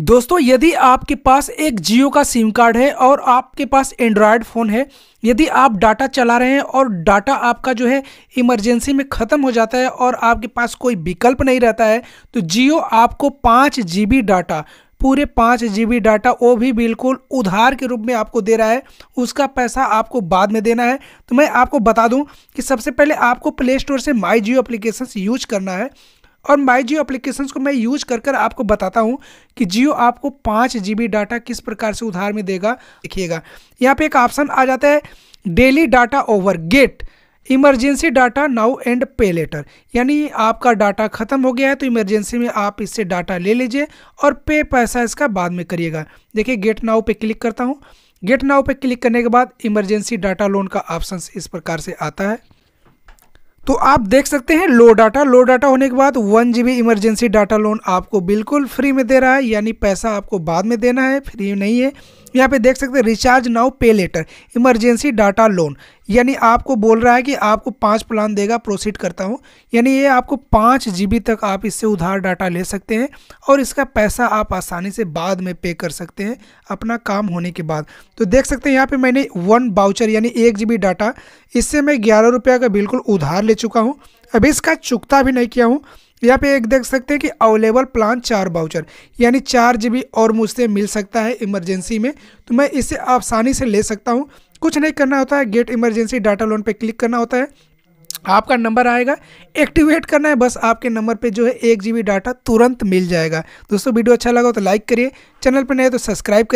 दोस्तों यदि आपके पास एक जियो का सिम कार्ड है और आपके पास एंड्रॉयड फ़ोन है यदि आप डाटा चला रहे हैं और डाटा आपका जो है इमरजेंसी में ख़त्म हो जाता है और आपके पास कोई विकल्प नहीं रहता है तो जियो आपको पाँच जी डाटा पूरे पाँच जी डाटा वो भी बिल्कुल उधार के रूप में आपको दे रहा है उसका पैसा आपको बाद में देना है तो मैं आपको बता दूं कि सबसे पहले आपको प्ले स्टोर से माई जियो अप्लीकेशन यूज करना है और माई जियो अप्लीकेशन को मैं यूज कर कर आपको बताता हूँ कि जियो आपको पाँच जी डाटा किस प्रकार से उधार में देगा देखिएगा यहाँ पे एक ऑप्शन आ जाता है daily data over get emergency data now and pay later यानी आपका डाटा ख़त्म हो गया है तो इमरजेंसी में आप इससे डाटा ले लीजिए और पे पैसा इसका बाद में करिएगा देखिए गेट नाउ पे क्लिक करता हूँ गेट नाउ पे क्लिक करने के बाद इमरजेंसी डाटा लोन का ऑप्शन इस प्रकार से आता है तो आप देख सकते हैं लो डाटा लो डाटा होने के बाद one G B emergency data loan आपको बिल्कुल फ्री में दे रहा है यानी पैसा आपको बाद में देना है फ्री नहीं है यहाँ पे देख सकते हैं recharge now pay later emergency data loan यानी आपको बोल रहा है कि आपको पाँच प्लान देगा प्रोसीड करता हूँ यानी ये आपको पाँच जी तक आप इससे उधार डाटा ले सकते हैं और इसका पैसा आप आसानी से बाद में पे कर सकते हैं अपना काम होने के बाद तो देख सकते हैं यहाँ पे मैंने वन बाउचर यानी एक जी डाटा इससे मैं ग्यारह रुपये का बिल्कुल उधार ले चुका हूँ अभी इसका चुकता भी नहीं किया हूँ यहाँ पे एक देख सकते हैं कि अवेलेबल प्लान चार बाउचर यानी चार जी और मुझसे मिल सकता है इमरजेंसी में तो मैं इसे आसानी से ले सकता हूँ कुछ नहीं करना होता है गेट इमरजेंसी डाटा लोन पर क्लिक करना होता है आपका नंबर आएगा एक्टिवेट करना है बस आपके नंबर पे जो है एक जी डाटा तुरंत मिल जाएगा दोस्तों वीडियो अच्छा लगा तो लाइक करिए चैनल पर नए तो सब्सक्राइब करिए